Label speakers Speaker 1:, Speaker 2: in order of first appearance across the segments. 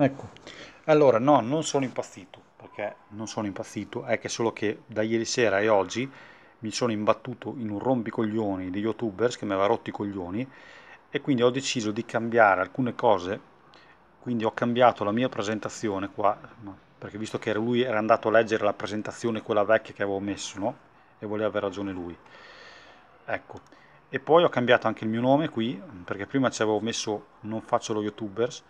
Speaker 1: Ecco, allora no, non sono impazzito, perché non sono impazzito, è che solo che da ieri sera e oggi mi sono imbattuto in un rompicoglioni di youtubers che mi aveva rotto i coglioni e quindi ho deciso di cambiare alcune cose, quindi ho cambiato la mia presentazione qua, perché visto che lui era andato a leggere la presentazione, quella vecchia che avevo messo, no? E voleva aver ragione lui. Ecco, e poi ho cambiato anche il mio nome qui, perché prima ci avevo messo non faccio lo youtubers,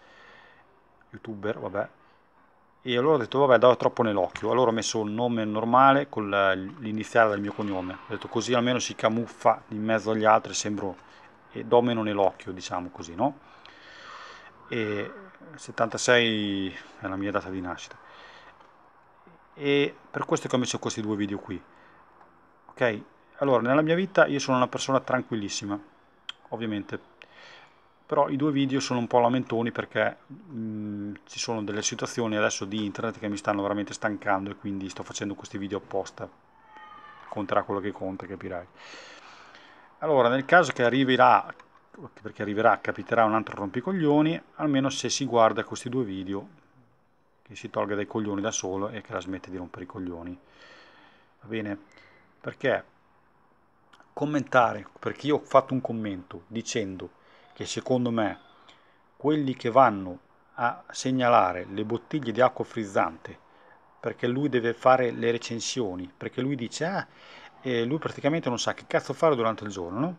Speaker 1: youtuber, vabbè. E allora ho detto, vabbè, dava troppo nell'occhio. Allora ho messo il nome normale con l'iniziale del mio cognome. Ho detto, così almeno si camuffa in mezzo agli altri, sembro, e do meno nell'occhio, diciamo così, no? E 76 è la mia data di nascita. E per questo che ho messo questi due video qui. Ok? Allora, nella mia vita io sono una persona tranquillissima, ovviamente però i due video sono un po' lamentoni perché mh, mm, ci sono delle situazioni adesso di internet che mi stanno veramente stancando e quindi sto facendo questi video apposta conterà quello che conta capirai allora nel caso che arriverà perché arriverà capiterà un altro rompicoglioni almeno se si guarda questi due video che si tolga dai coglioni da solo e che la smette di rompere i coglioni va bene perché commentare perché io ho fatto un commento dicendo che secondo me quelli che vanno a segnalare le bottiglie di acqua frizzante perché lui deve fare le recensioni, perché lui dice ah, e lui praticamente non sa che cazzo fare durante il giorno, no?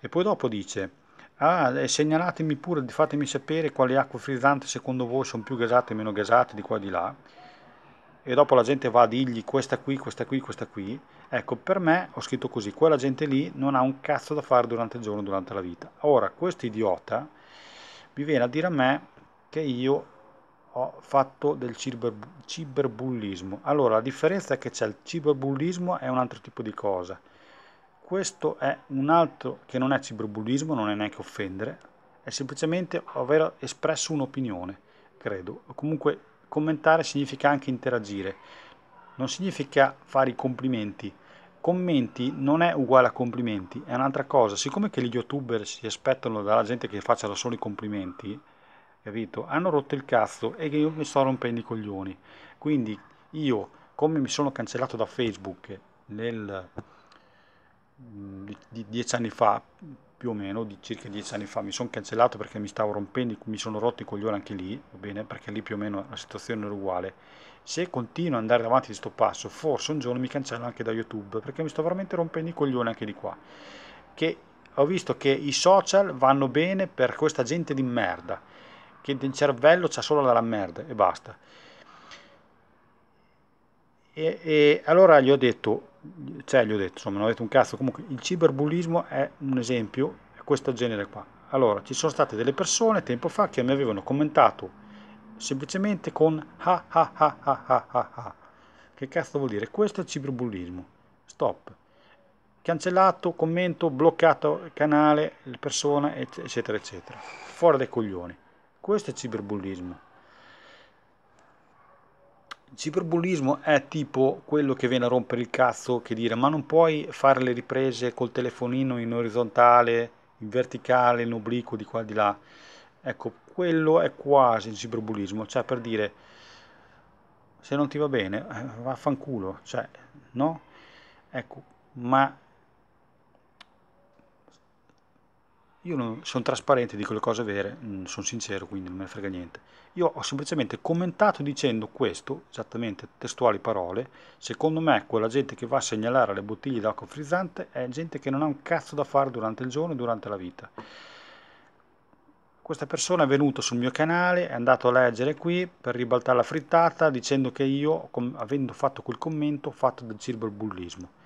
Speaker 1: E poi dopo dice ah, segnalatemi pure, fatemi sapere quali acque frizzante secondo voi sono più gasate e meno gasate di qua e di là. E dopo la gente va a dirgli questa qui, questa qui, questa qui, Ecco, per me ho scritto così, quella gente lì non ha un cazzo da fare durante il giorno, durante la vita. Ora, questo idiota mi viene a dire a me che io ho fatto del ciber, ciberbullismo. Allora, la differenza è che c'è il ciberbullismo è un altro tipo di cosa. Questo è un altro che non è ciberbullismo, non è neanche offendere, è semplicemente aver espresso un'opinione, credo. comunque commentare significa anche interagire non significa fare i complimenti. Commenti non è uguale a complimenti, è un'altra cosa. Siccome che gli youtuber si aspettano dalla gente che faccia da solo i complimenti, capito? Hanno rotto il cazzo e io mi sto rompendo i coglioni. Quindi io, come mi sono cancellato da Facebook nel mm, dieci anni fa più o meno di circa dieci anni fa mi sono cancellato perché mi stavo rompendo, mi sono rotto i coglioni anche lì, va bene, perché lì più o meno la situazione era uguale. Se continuo ad andare avanti di sto passo, forse un giorno mi cancello anche da YouTube perché mi sto veramente rompendo i coglioni anche di qua. Che ho visto che i social vanno bene per questa gente di merda, che nel cervello c'ha solo della merda e basta. E, e allora gli ho detto, cioè gli ho detto, insomma, non ho detto un cazzo, comunque il ciberbullismo è un esempio, è questo genere qua. Allora, ci sono state delle persone tempo fa che mi avevano commentato semplicemente con ha ha ha ha ha ha ha. Che cazzo vuol dire? Questo è il ciberbullismo. Stop. Cancellato, commento, bloccato canale, persona, eccetera, eccetera. Fuori dai coglioni. Questo è il ciberbullismo ciberbullismo è tipo quello che viene a rompere il cazzo che dire ma non puoi fare le riprese col telefonino in orizzontale, in verticale, in obliquo, di qua e di là. Ecco, quello è quasi il ciberbullismo, cioè per dire se non ti va bene, eh, vaffanculo, cioè, no? Ecco, ma Io sono trasparente, dico le cose vere, mm, sono sincero, quindi non me ne frega niente. Io ho semplicemente commentato dicendo questo, esattamente testuali parole, secondo me quella gente che va a segnalare le bottiglie d'acqua frizzante è gente che non ha un cazzo da fare durante il giorno e durante la vita. Questa persona è venuta sul mio canale, è andato a leggere qui per ribaltare la frittata dicendo che io, avendo fatto quel commento, ho fatto del cyberbullismo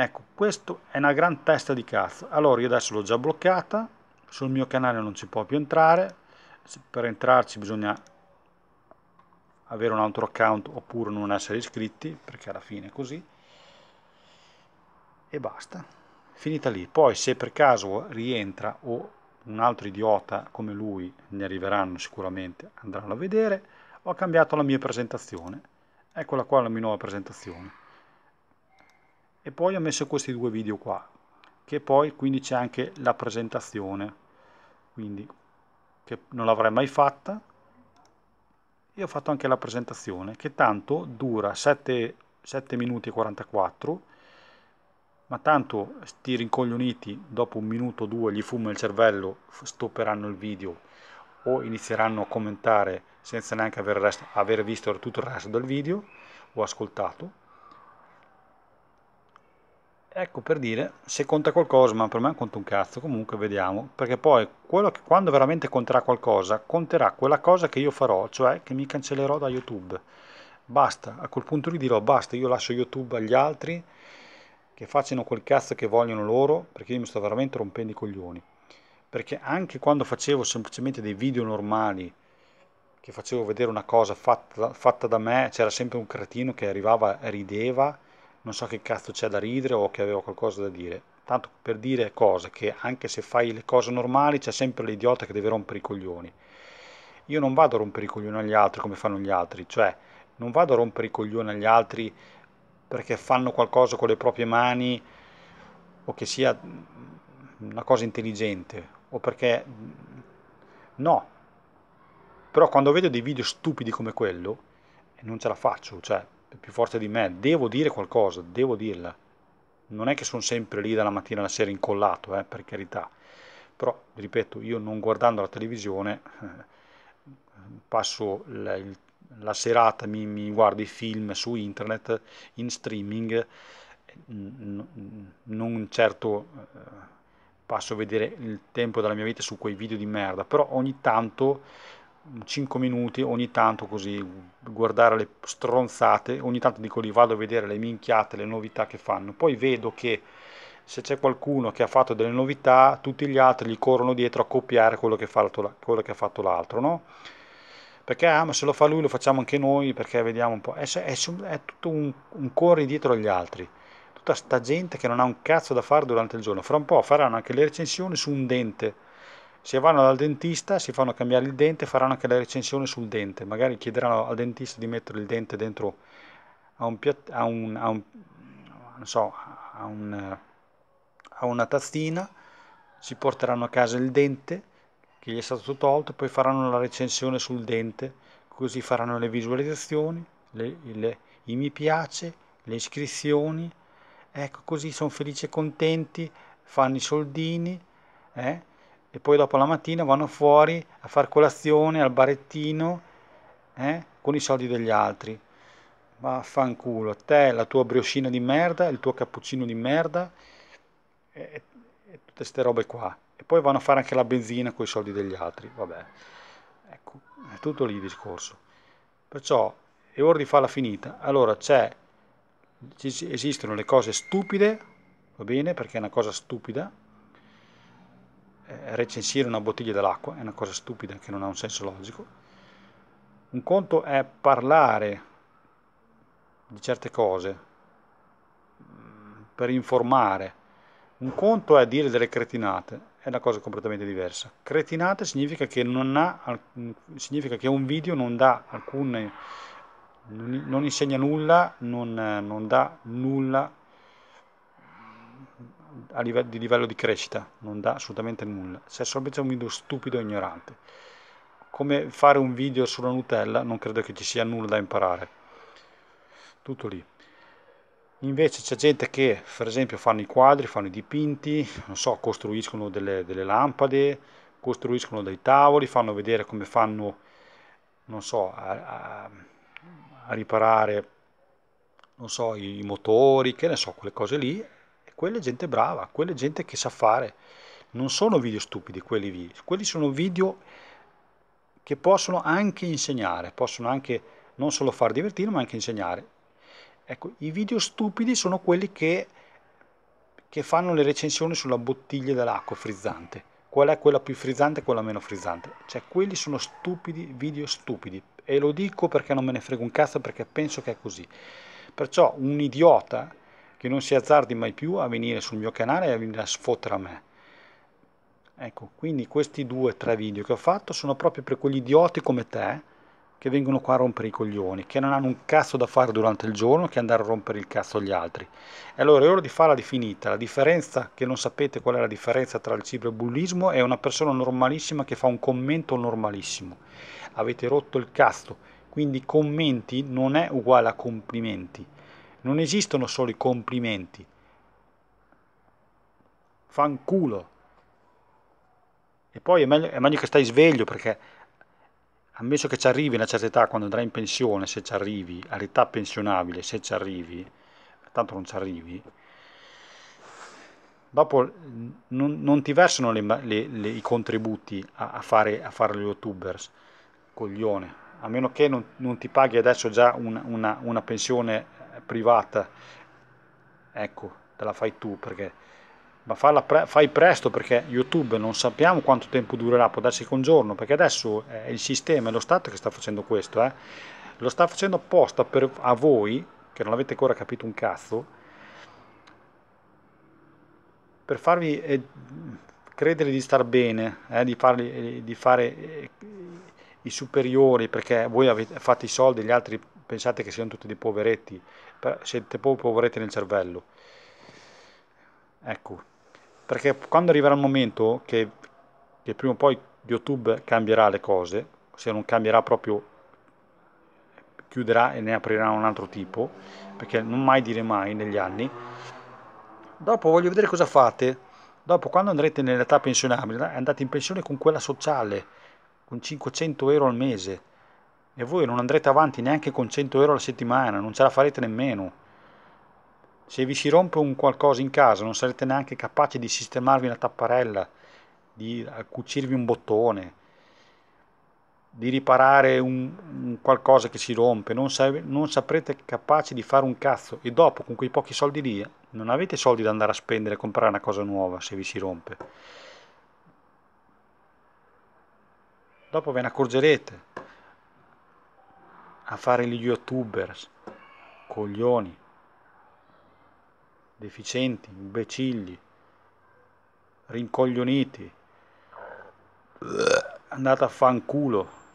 Speaker 1: Ecco, questo è una gran testa di cazzo. Allora io adesso l'ho già bloccata, sul mio canale non ci può più entrare, per entrarci bisogna avere un altro account oppure non essere iscritti, perché alla fine è così. E basta, finita lì. Poi se per caso rientra o un altro idiota come lui, ne arriveranno sicuramente, andranno a vedere, ho cambiato la mia presentazione. Eccola qua la mia nuova presentazione e poi ho messo questi due video qua che poi quindi c'è anche la presentazione quindi che non l'avrei mai fatta e ho fatto anche la presentazione che tanto dura 7, 7 minuti e 44 ma tanto sti rincoglioniti dopo un minuto o due gli fuma il cervello stopperanno il video o inizieranno a commentare senza neanche aver, resto, aver visto tutto il resto del video o ascoltato Ecco per dire se conta qualcosa, ma per me conta un cazzo, comunque vediamo, perché poi quello che, quando veramente conterà qualcosa, conterà quella cosa che io farò, cioè che mi cancellerò da YouTube. Basta, a quel punto lì dirò basta, io lascio YouTube agli altri che facciano quel cazzo che vogliono loro, perché io mi sto veramente rompendo i coglioni. Perché anche quando facevo semplicemente dei video normali, che facevo vedere una cosa fatta, fatta da me, c'era sempre un cretino che arrivava e rideva non so che cazzo c'è da ridere o che avevo qualcosa da dire. Tanto per dire cose che anche se fai le cose normali c'è sempre l'idiota che deve rompere i coglioni. Io non vado a rompere i coglioni agli altri come fanno gli altri, cioè non vado a rompere i coglioni agli altri perché fanno qualcosa con le proprie mani o che sia una cosa intelligente o perché no però quando vedo dei video stupidi come quello non ce la faccio cioè più forte di me, devo dire qualcosa, devo dirla. Non è che sono sempre lì dalla mattina alla sera incollato, eh, per carità. Però, ripeto, io non guardando la televisione eh, passo la, la serata, mi, mi, guardo i film su internet, in streaming, non certo eh, passo a vedere il tempo della mia vita su quei video di merda, però ogni tanto 5 minuti ogni tanto così guardare le stronzate, ogni tanto dico lì vado a vedere le minchiate, le novità che fanno, poi vedo che se c'è qualcuno che ha fatto delle novità, tutti gli altri gli corrono dietro a copiare quello che, fa, quello che ha fatto l'altro, no? Perché ah, ma se lo fa lui lo facciamo anche noi, perché vediamo un po', è, è, è tutto un, un corri dietro agli altri tutta sta gente che non ha un cazzo da fare durante il giorno. Fra un po' faranno anche le recensioni su un dente se vanno dal dentista, si fanno cambiare il dente, faranno anche la recensione sul dente, magari chiederanno al dentista di mettere il dente dentro a un, piat- a un, a un non so, a, un, a una tazzina, si porteranno a casa il dente che gli è stato tolto, poi faranno la recensione sul dente, così faranno le visualizzazioni, le, le, i mi piace, le iscrizioni, ecco così sono felici e contenti, fanno i soldini. Eh? e poi dopo la mattina vanno fuori a far colazione al barettino eh, con i soldi degli altri. Vaffanculo, te, la tua brioscina di merda, il tuo cappuccino di merda e, e tutte queste robe qua. E poi vanno a fare anche la benzina con i soldi degli altri, vabbè. Ecco, è tutto lì il discorso. Perciò è ora di farla finita. Allora c'è, esistono le cose stupide, va bene, perché è una cosa stupida, eh, recensire una bottiglia dell'acqua, è una cosa stupida che non ha un senso logico. Un conto è parlare di certe cose mm, per informare, un conto è dire delle cretinate, è una cosa completamente diversa. Cretinate significa che, non ha, mm, significa che un video non dà alcune, non insegna nulla, non, eh, non dà nulla a livello, di livello di crescita, non dà assolutamente nulla. Se è semplicemente un video stupido e ignorante. Come fare un video sulla Nutella, non credo che ci sia nulla da imparare. Tutto lì. Invece c'è gente che, per esempio, fanno i quadri, fanno i dipinti, non so, costruiscono delle, delle lampade, costruiscono dei tavoli, fanno vedere come fanno, non so, a, a, a riparare, non so, i motori, che ne so, quelle cose lì, quella è gente brava, quella è gente che sa fare. Non sono video stupidi quelli lì, quelli sono video che possono anche insegnare, possono anche non solo far divertire ma anche insegnare. Ecco, i video stupidi sono quelli che, che fanno le recensioni sulla bottiglia dell'acqua frizzante. Qual è quella più frizzante e quella meno frizzante? Cioè, quelli sono stupidi, video stupidi. E lo dico perché non me ne frego un cazzo, perché penso che è così. Perciò un idiota che non si azzardi mai più a venire sul mio canale e a venire a sfottere a me. Ecco, quindi questi due o tre video che ho fatto sono proprio per quegli idioti come te che vengono qua a rompere i coglioni, che non hanno un cazzo da fare durante il giorno che andare a rompere il cazzo agli altri. E allora è ora di farla definita, la differenza, che non sapete qual è la differenza tra il ciberbullismo e una persona normalissima che fa un commento normalissimo. Avete rotto il cazzo, quindi commenti non è uguale a complimenti. Non esistono solo i complimenti. Fanculo. E poi è meglio, è meglio che stai sveglio perché ammesso che ci arrivi a una certa età quando andrai in pensione, se ci arrivi, all'età pensionabile, se ci arrivi, tanto non ci arrivi, dopo non, non ti versano le, le, le, i contributi a, a, fare, a fare gli youtubers, coglione, a meno che non, non ti paghi adesso già un, una, una, pensione privata, ecco, te la fai tu perché, ma pre- fai presto perché YouTube non sappiamo quanto tempo durerà, può darsi che un giorno, perché adesso è eh, il sistema, è lo Stato che sta facendo questo, eh? lo sta facendo apposta per, a voi, che non avete ancora capito un cazzo, per farvi eh, credere di star bene, eh, di, farli, eh, di, fare eh, i superiori perché voi avete fatto i soldi, gli altri pensate che siano tutti dei poveretti, siete proprio poveretti nel cervello. Ecco, perché quando arriverà il momento che, che prima o poi YouTube cambierà le cose, se non cambierà proprio chiuderà e ne aprirà un altro tipo, perché non mai dire mai negli anni. Dopo voglio vedere cosa fate. Dopo quando andrete nell'età pensionabile, andate in pensione con quella sociale, con 500 euro al mese. E voi non andrete avanti neanche con 100 euro alla settimana, non ce la farete nemmeno. Se vi si rompe un qualcosa in casa non sarete neanche capaci di sistemarvi una tapparella, di cucirvi un bottone, di riparare un, un qualcosa che si rompe, non, sa, non, saprete capaci di fare un cazzo e dopo con quei pochi soldi lì non avete soldi da andare a spendere e comprare una cosa nuova se vi si rompe. Dopo ve ne accorgerete a fare gli youtubers, coglioni, deficienti, imbecilli, rincoglioniti, andate a fanculo.